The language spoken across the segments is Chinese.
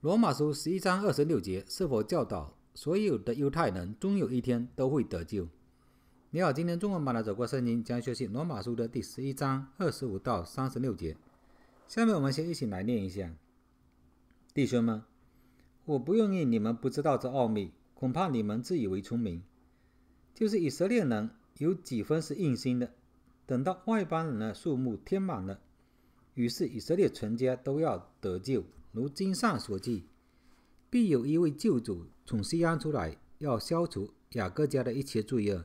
罗马书十一章二十六节是否教导所有的犹太人终有一天都会得救？你好，今天中文版的《走过圣经》将学习罗马书的第十一章二十五到三十六节。下面我们先一起来念一下，弟兄们，我不愿意你们不知道这奥秘，恐怕你们自以为聪明。就是以色列人有几分是硬心的，等到外邦人的数目填满了，于是以色列全家都要得救。如经上所记，必有一位救主从西安出来，要消除雅各家的一切罪恶。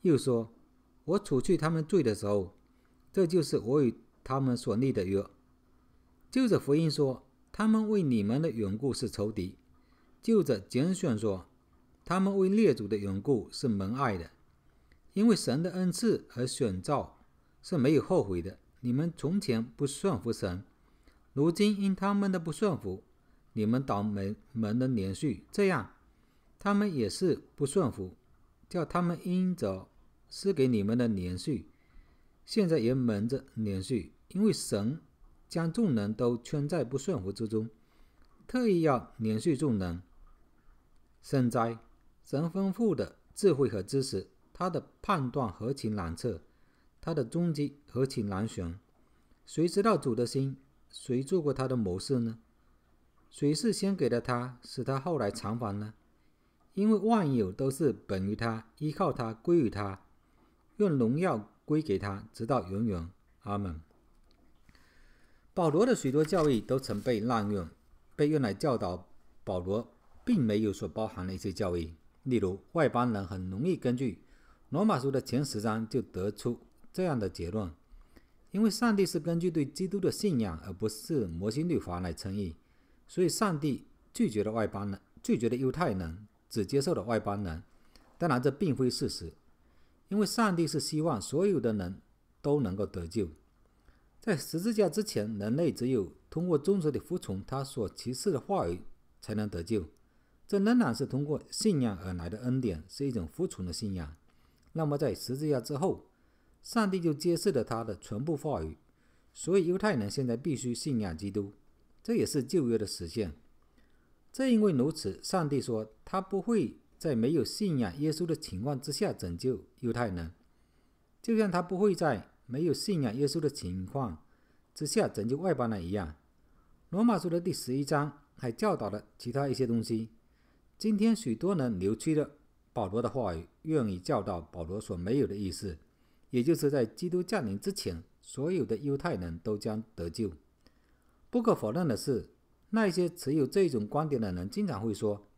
又说：“我除去他们罪的时候，这就是我与他们所立的约。”就着福音说，他们为你们的缘故是仇敌；就着拣选说，他们为列祖的缘故是蒙爱的。因为神的恩赐和选召是没有后悔的。你们从前不顺服神。如今因他们的不顺服，你们倒霉，门的连续这样，他们也是不顺服，叫他们应着是给你们的年岁，现在也蒙着年岁，因为神将众人都圈在不顺服之中，特意要连续众人。现在，神丰富的智慧和知识，他的判断合情难测，他的终极合情难寻，谁知道主的心？谁做过他的谋士呢？谁是先给了他，使他后来偿还呢？因为万有都是本于他，依靠他，归于他，用荣耀归给他，直到永远。阿门。保罗的许多教义都曾被滥用，被用来教导保罗并没有所包含的一些教义。例如，外邦人很容易根据罗马书的前十章就得出这样的结论。因为上帝是根据对基督的信仰，而不是摩西律法来称义，所以上帝拒绝了外邦人，拒绝了犹太人，只接受了外邦人。当然，这并非事实，因为上帝是希望所有的人都能够得救。在十字架之前，人类只有通过忠实的服从他所歧视的话语才能得救，这仍然是通过信仰而来的恩典，是一种服从的信仰。那么，在十字架之后，上帝就揭示了他的全部话语，所以犹太人现在必须信仰基督，这也是旧约的实现。正因为如此，上帝说他不会在没有信仰耶稣的情况之下拯救犹太人，就像他不会在没有信仰耶稣的情况之下拯救外邦人一样。罗马书的第十一章还教导了其他一些东西。今天许多人扭曲了保罗的话语，愿意教导保罗所没有的意思。也就是在基督降临之前，所有的犹太人都将得救。不可否认的是，那些持有这种观点的人经常会说：“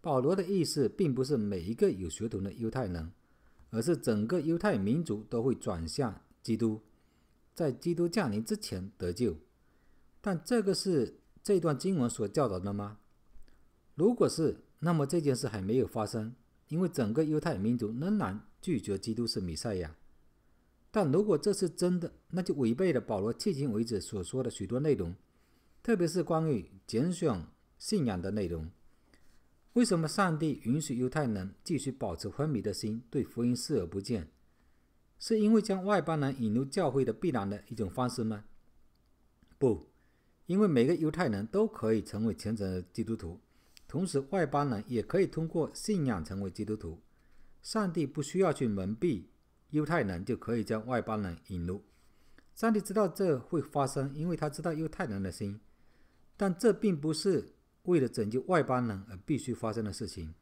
保罗的意思并不是每一个有血统的犹太人，而是整个犹太民族都会转向基督，在基督降临之前得救。”但这个是这段经文所教导的吗？如果是，那么这件事还没有发生，因为整个犹太民族仍然拒绝基督是弥赛亚。但如果这是真的，那就违背了保罗迄今为止所说的许多内容，特别是关于拣选信仰的内容。为什么上帝允许犹太人继续保持昏迷的心，对福音视而不见？是因为将外邦人引入教会的必然的一种方式吗？不，因为每个犹太人都可以成为虔诚的基督徒，同时外邦人也可以通过信仰成为基督徒。上帝不需要去蒙蔽。犹太人就可以将外邦人引入。上帝知道这会发生，因为他知道犹太人的心。但这并不是为了拯救外邦人而必须发生的事情。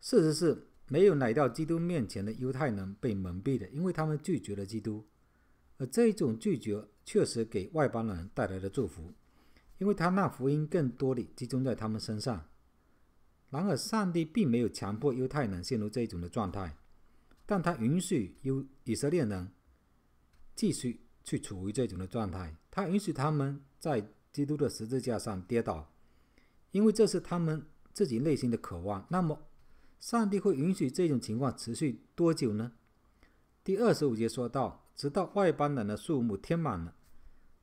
事实是没有来到基督面前的犹太人被蒙蔽的，因为他们拒绝了基督。而这一种拒绝确实给外邦人带来了祝福，因为他那福音更多的集中在他们身上。然而，上帝并没有强迫犹太人陷入这一种的状态。但他允许有以色列人继续去处于这种的状态，他允许他们在基督的十字架上跌倒，因为这是他们自己内心的渴望。那么，上帝会允许这种情况持续多久呢？第二十五节说到，直到外邦人的数目填满了。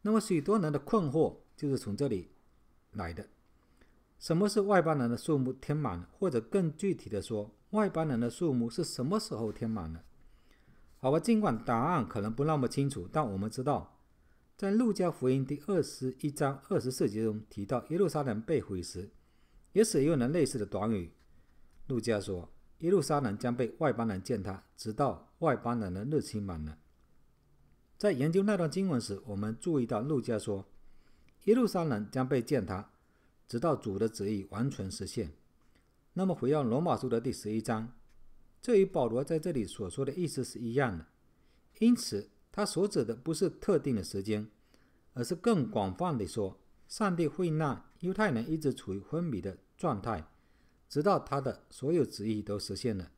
那么，许多人的困惑就是从这里来的。什么是外邦人的数目填满了？或者更具体的说，外邦人的数目是什么时候填满的？好吧，尽管答案可能不那么清楚，但我们知道，在路加福音第二十一章二十四节中提到耶路撒冷被毁时，也使用了类似的短语。路加说：“耶路撒冷将被外邦人践踏，直到外邦人的日侵满了。”在研究那段经文时，我们注意到路加说：“耶路撒冷将被践踏。”直到主的旨意完全实现，那么回到罗马书的第十一章，这与保罗在这里所说的意思是一样的。因此，他所指的不是特定的时间，而是更广泛的说，上帝会让犹太人一直处于昏迷的状态，直到他的所有旨意都实现了。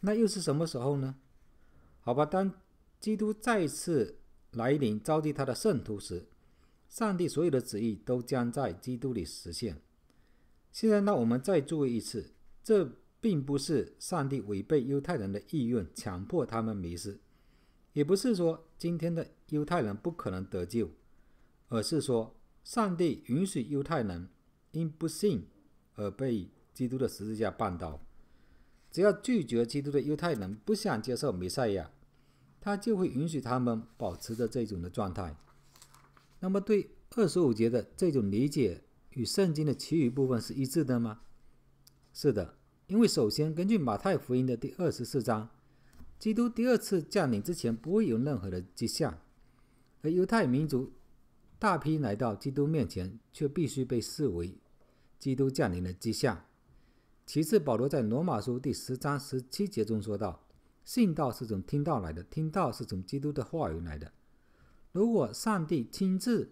那又是什么时候呢？好吧，当基督再次来临，召集他的圣徒时。上帝所有的旨意都将在基督里实现。现在，让我们再注意一次：这并不是上帝违背犹太人的意愿，强迫他们迷失；也不是说今天的犹太人不可能得救，而是说上帝允许犹太人因不信而被基督的十字架绊倒。只要拒绝基督的犹太人不想接受弥赛亚，他就会允许他们保持着这种的状态。那么，对二十五节的这种理解与圣经的其余部分是一致的吗？是的，因为首先，根据马太福音的第二十四章，基督第二次降临之前不会有任何的迹象，而犹太民族大批来到基督面前，却必须被视为基督降临的迹象。其次，保罗在罗马书第十章十七节中说道：“信道是从听道来的，听道是从基督的话语来的。”如果上帝亲自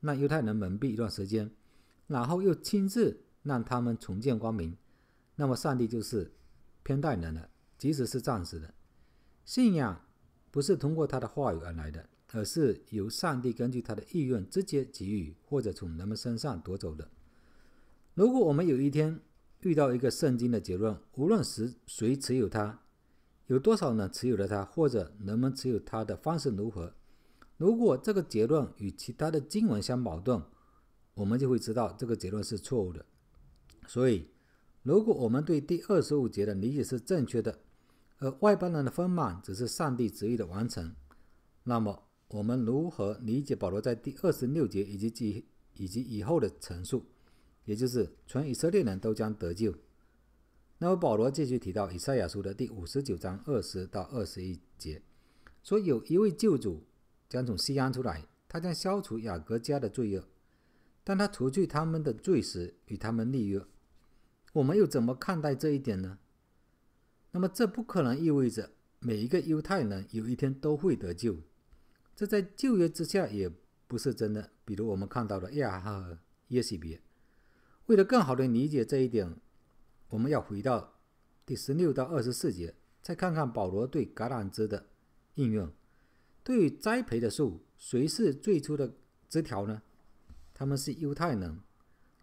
让犹太人蒙蔽一段时间，然后又亲自让他们重见光明，那么上帝就是偏待人的，即使是暂时的。信仰不是通过他的话语而来的，而是由上帝根据他的意愿直接给予，或者从人们身上夺走的。如果我们有一天遇到一个圣经的结论，无论是谁持有它，有多少人持有了它，或者人们持有它的方式如何，如果这个结论与其他的经文相矛盾，我们就会知道这个结论是错误的。所以，如果我们对第二十五节的理解是正确的，而外邦人的丰满只是上帝旨意的完成，那么我们如何理解保罗在第二十六节以及以以及以后的陈述？也就是全以色列人都将得救。那么保罗继续提到以赛亚书的第五十九章二十到二十一节，说有一位救主。将从西安出来，他将消除雅各家的罪恶。当他除去他们的罪时，与他们立约。我们又怎么看待这一点呢？那么，这不可能意味着每一个犹太人有一天都会得救。这在旧约之下也不是真的。比如我们看到的亚哈和耶西别。为了更好的理解这一点，我们要回到第十六到二十四节，再看看保罗对橄榄枝的应用。对于栽培的树，谁是最初的枝条呢？他们是犹太人。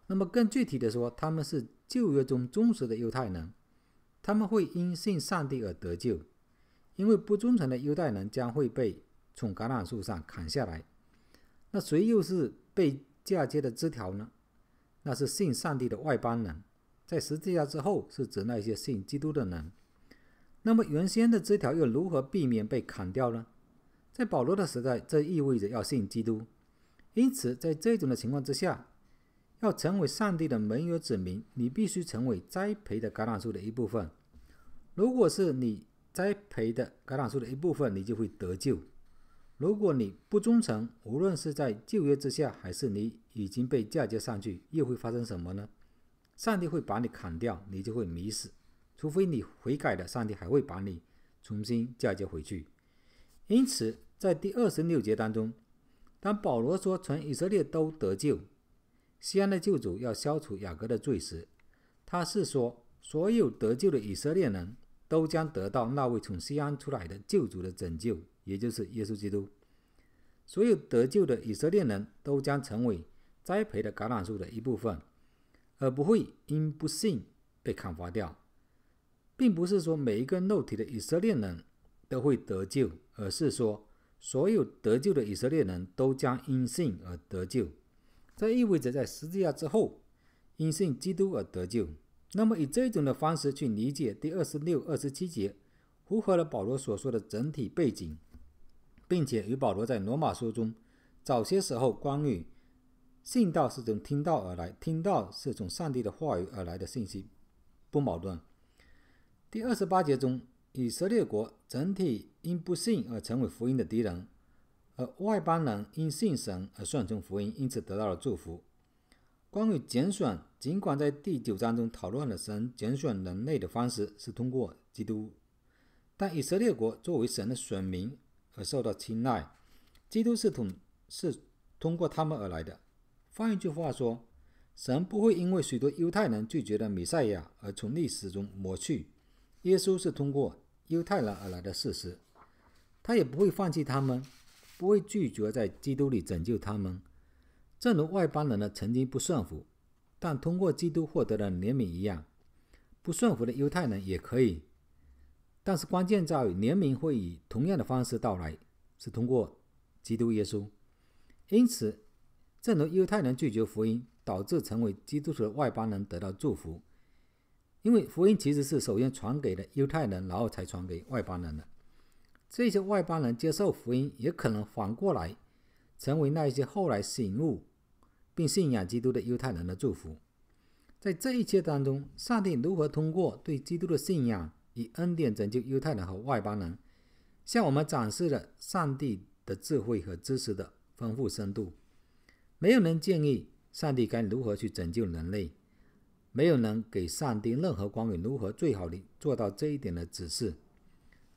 那么更具体的说，他们是旧约中忠实的犹太人。他们会因信上帝而得救，因为不忠诚的犹太人将会被从橄榄树上砍下来。那谁又是被嫁接的枝条呢？那是信上帝的外邦人。在十字架之后，是指那些信基督的人。那么原先的枝条又如何避免被砍掉呢？在保罗的时代，这意味着要信基督。因此，在这种的情况之下，要成为上帝的盟约子民，你必须成为栽培的橄榄树的一部分。如果是你栽培的橄榄树的一部分，你就会得救。如果你不忠诚，无论是在旧约之下，还是你已经被嫁接上去，又会发生什么呢？上帝会把你砍掉，你就会迷失。除非你悔改了，上帝还会把你重新嫁接回去。因此，在第二十六节当中，当保罗说“全以色列都得救，西安的救主要消除雅各的罪”时，他是说，所有得救的以色列人都将得到那位从西安出来的救主的拯救，也就是耶稣基督。所有得救的以色列人都将成为栽培的橄榄树的一部分，而不会因不信被砍伐掉。并不是说每一个肉体的以色列人都会得救。而是说，所有得救的以色列人都将因信而得救。这意味着，在十字架之后，因信基督而得救。那么，以这种的方式去理解第二十六、二十七节，符合了保罗所说的整体背景，并且与保罗在罗马书中早些时候关于信道是从听道而来、听到是从上帝的话语而来的信息不矛盾。第二十八节中。以色列国整体因不信而成为福音的敌人，而外邦人因信神而顺从福音，因此得到了祝福。关于拣选，尽管在第九章中讨论了神拣选人类的方式是通过基督，但以色列国作为神的选民而受到青睐，基督是统是通过他们而来的。换一句话说，神不会因为许多犹太人拒绝了弥赛亚而从历史中抹去。耶稣是通过犹太人而来的事实，他也不会放弃他们，不会拒绝在基督里拯救他们。正如外邦人呢曾经不顺服，但通过基督获得了怜悯一样，不顺服的犹太人也可以。但是关键在于，怜悯会以同样的方式到来，是通过基督耶稣。因此，正如犹太人拒绝福音，导致成为基督徒的外邦人得到祝福。因为福音其实是首先传给了犹太人，然后才传给外邦人的。这些外邦人接受福音，也可能反过来成为那些后来醒悟并信仰基督的犹太人的祝福。在这一切当中，上帝如何通过对基督的信仰以恩典拯救犹太人和外邦人，向我们展示了上帝的智慧和知识的丰富深度。没有人建议上帝该如何去拯救人类。没有人给上帝任何关于如何最好地做到这一点的指示。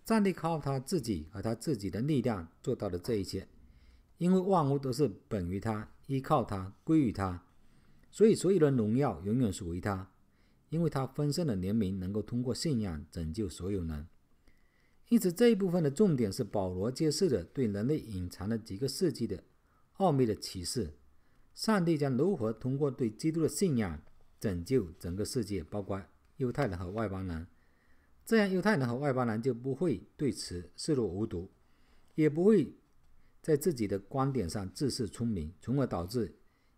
上帝靠他自己和他自己的力量做到了这一切，因为万物都是本于他、依靠他、归于他，所以所有的荣耀永远属于他，因为他丰盛的怜悯能够通过信仰拯救所有人。因此，这一部分的重点是保罗揭示的对人类隐藏的几个世纪的奥秘的启示：上帝将如何通过对基督的信仰。拯救整个世界，包括犹太人和外邦人。这样，犹太人和外邦人就不会对此视若无睹，也不会在自己的观点上自视聪明，从而导致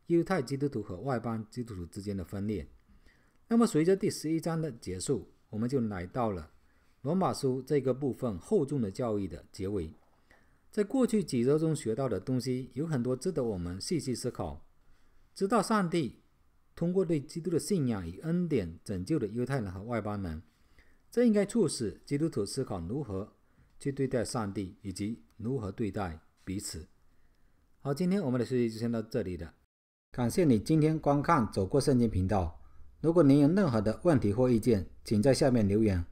犹太基督徒和外邦基督徒之间的分裂。那么，随着第十一章的结束，我们就来到了罗马书这个部分厚重的教义的结尾。在过去几周中学到的东西有很多值得我们细细思考。知道上帝。通过对基督的信仰与恩典拯救的犹太人和外邦人，这应该促使基督徒思考如何去对待上帝以及如何对待彼此。好，今天我们的学习就先到这里了。感谢你今天观看《走过圣经》频道。如果您有任何的问题或意见，请在下面留言。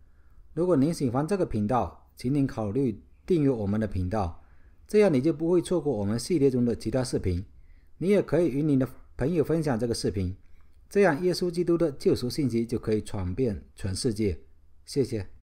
如果您喜欢这个频道，请您考虑订阅我们的频道，这样你就不会错过我们系列中的其他视频。你也可以与你的朋友分享这个视频。这样，耶稣基督的救赎信息就可以传遍全世界。谢谢。